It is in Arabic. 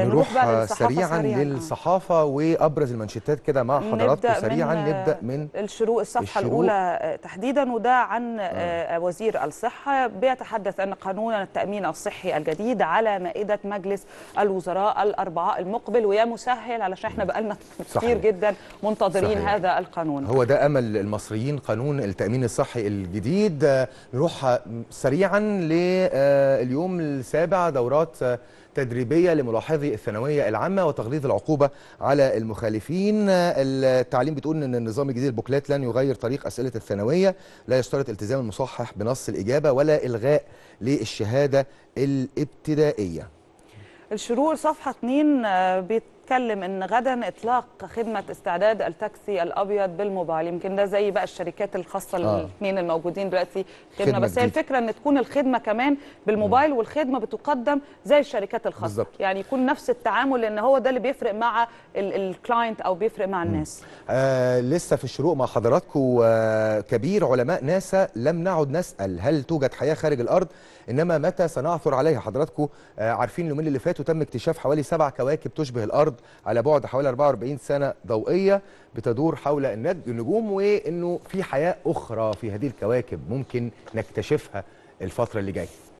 نروح سريعا للصحافه وابرز المنشطات كده مع حضراتكم سريعا من نبدا من الشروق الصفحه الشروق. الاولى تحديدا وده عن آه. آه، وزير الصحه بيتحدث ان قانون التامين الصحي الجديد على مائده مجلس الوزراء الاربعاء المقبل ويا مسهل علشان احنا بقالنا كتير جدا منتظرين صحيح. هذا القانون هو ده امل المصريين قانون التامين الصحي الجديد آه، نروح سريعا لليوم السابع دورات تدريبيه لملاحظي قاضي الثانويه العامه وتغليظ العقوبه على المخالفين التعليم بتقول ان النظام الجديد البوكلات لن يغير طريق اسئله الثانويه لا يشترط التزام المصحح بنص الاجابه ولا الغاء للشهاده الابتدائيه الشروق صفحه 2 بت بيتكلم ان غدا اطلاق خدمه استعداد التاكسي الابيض بالموبايل يمكن ده زي بقى الشركات الخاصه آه. الاثنين الموجودين دلوقتي خدمه, خدمة بس هي الفكره ان تكون الخدمه كمان بالموبايل م. والخدمه بتقدم زي الشركات الخاصه بالزبط. يعني يكون نفس التعامل لان هو ده اللي بيفرق مع الكلاينت او بيفرق مع الناس آه لسه في الشروق مع حضراتكم آه كبير علماء ناسا لم نعد نسال هل توجد حياه خارج الارض انما متى سنعثر عليها حضراتكم آه عارفين اليومين اللي فاتوا تم اكتشاف حوالي سبع كواكب تشبه الارض على بعد حوالي 44 سنة ضوئية بتدور حول النجوم وإنه في حياة أخرى في هذه الكواكب ممكن نكتشفها الفترة اللي جاية